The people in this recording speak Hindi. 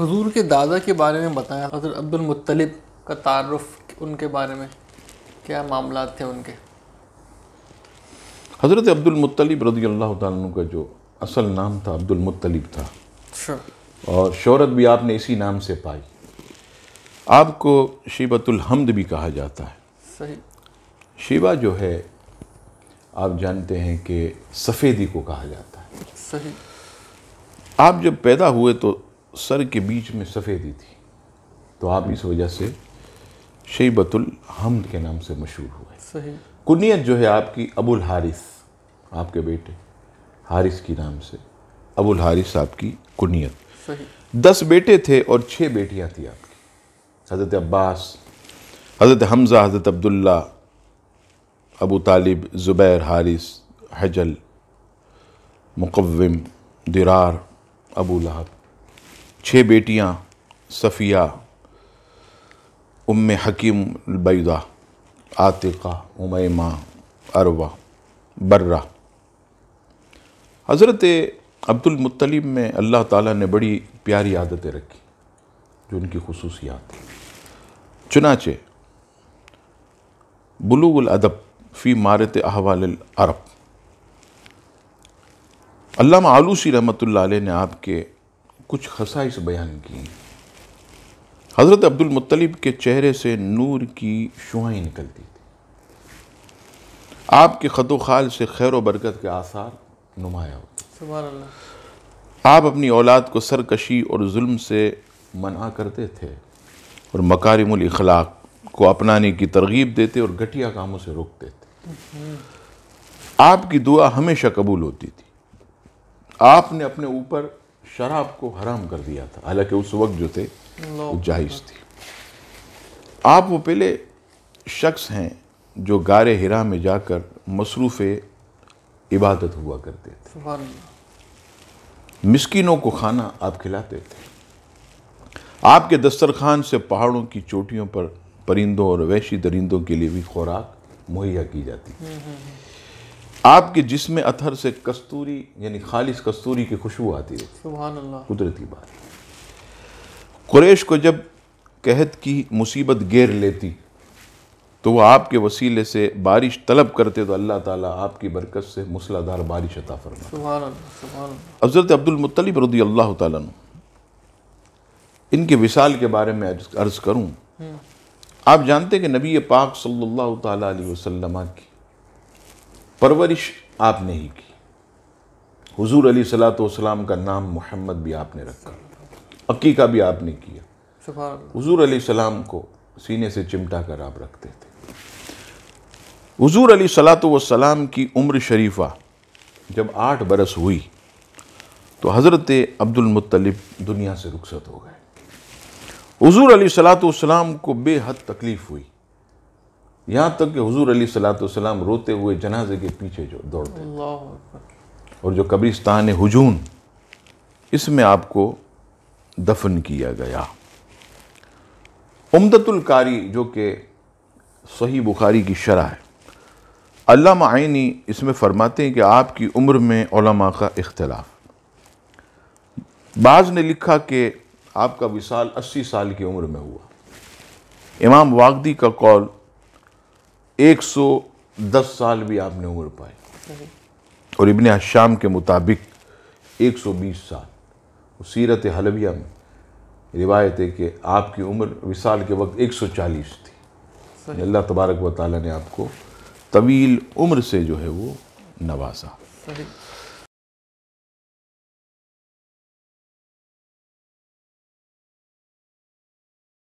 हजूर के दादा के बारे में बताया हजरत अब्दुलमतलब का तारफ़ उनके बारे में क्या मामला थे उनके हज़रत अब्दुलमतलब रदी अल्लाह तु का जो असल नाम था अब्दुलमतलब था अच्छा। और शहरत भी आपने इसी नाम से पाई आपको शिबतुल हमद भी कहा जाता है सही शिवा जो है आप जानते हैं कि सफ़ेदी को कहा जाता है सही आप जब पैदा हुए तो सर के बीच में सफ़ेदी थी तो आप इस वजह से शेबतुल हमद के नाम से मशहूर हुए सही कुनियत जो है आपकी अबुल हारिस आपके बेटे हारिस की नाम से अबुल हारिस आपकी कुनियत दस बेटे थे और छः बेटियाँ थी आपकी हज़रत अब्बास हज़रत हमज़ा हज़रत अब्दुल्ला अबू तालिब ज़ुबैर हारिस हजल मुकवम दिरार अबू लहब छः बेटियां सफ़िया उम हकीम बैदा आतिका उमैमा अरवा बर्रा हज़रत मुत्तलिब में अल्लाह ताला ने बड़ी प्यारी आदतें रखी जो उनकी खसूसियात थी चुनाचे बलूगल अदब फ़ी मारत अहवाल अरब अल्लाह आलूसी रहमत ने आपके कुछ खसाइस बयान की हज़रत अब्दुल मुत्तलिब के चेहरे से नूर की शुआई निकलती थी आपके ख़तो खाल से खैर बरकत के आसार नुमाया होते आप अपनी औलाद को सरकशी और जुल्म से मना करते थे और मकारिमुल इखलाक को अपनाने की तरगीब देते और घटिया कामों से रोकते थे आपकी दुआ हमेशा कबूल होती थी आपने अपने ऊपर शराब को हराम कर दिया था हालांकि उस वक्त जो थे वो जाहिज थी आप वो पहले शख्स हैं जो गारे हिरा में जाकर मसरूफ़ इबादत हुआ करते थे मिस्किनों को खाना आप खिलाते थे आपके दस्तरखान से पहाड़ों की चोटियों पर परिंदों और वैशी दरिंदों के लिए भी खुराक मुहैया की जाती थी हम्म, हम्म, हम्म। आपके जिसम अथर से कस्तूरी यानी खालिश कस्तूरी की खुशबू आती रहती कुदरत बात कुरेश को जब कहत की मुसीबत घेर लेती तो वह आपके वसीले से बारिश तलब करते तो अल्लाह ताला आपकी बरकत से मूसलाधार बारिश अता फरमा हज़रत अब्दुलमतलब रदी अल्लाह तु इनके विसाल के बारे में अर्ज़ करूँ हम्म। आप जानते कि नबी पाक सल्लल्लाहु अलैहि वसल्लम की परवरिश आपने ही की हुजूर अली सलाम का नाम मोहम्मद भी आपने रखा अकीका भी आपने किया हुजूर अली सलाम को सीने से चिमटा कर आप रखते थे हुजूर अली सलाम की उम्र शरीफा जब आठ बरस हुई तो हज़रत मुत्तलिब दुनिया से रुखसत हो गए हुजूर अली सलाम को बेहद तकलीफ़ हुई यहाँ तक कि हजूर अली सलाम रोते हुए जनाजे के पीछे जो दौड़ते और जो कब्रिस्तान हजून इसमें आपको दफन किया गया उमदतुल्कारी जो कि सही बुखारी की शरह है अल्लाह आइनी इसमें फरमाते हैं कि आपकी उम्र में ओलमा का इख्तलाफ बाज़ ने लिखा कि आपका विशाल अस्सी साल की उम्र में हुआ इमाम वागदी का कौल 110 साल भी आपने उम्र पाई और इबन अशाम के मुताबिक 120 साल सीरत हलविया में रिवायत है कि आपकी उम्र विसाल के वक्त 140 थी अल्लाह तबारक व ताली ने आपको तवील उम्र से जो है वो नवाजा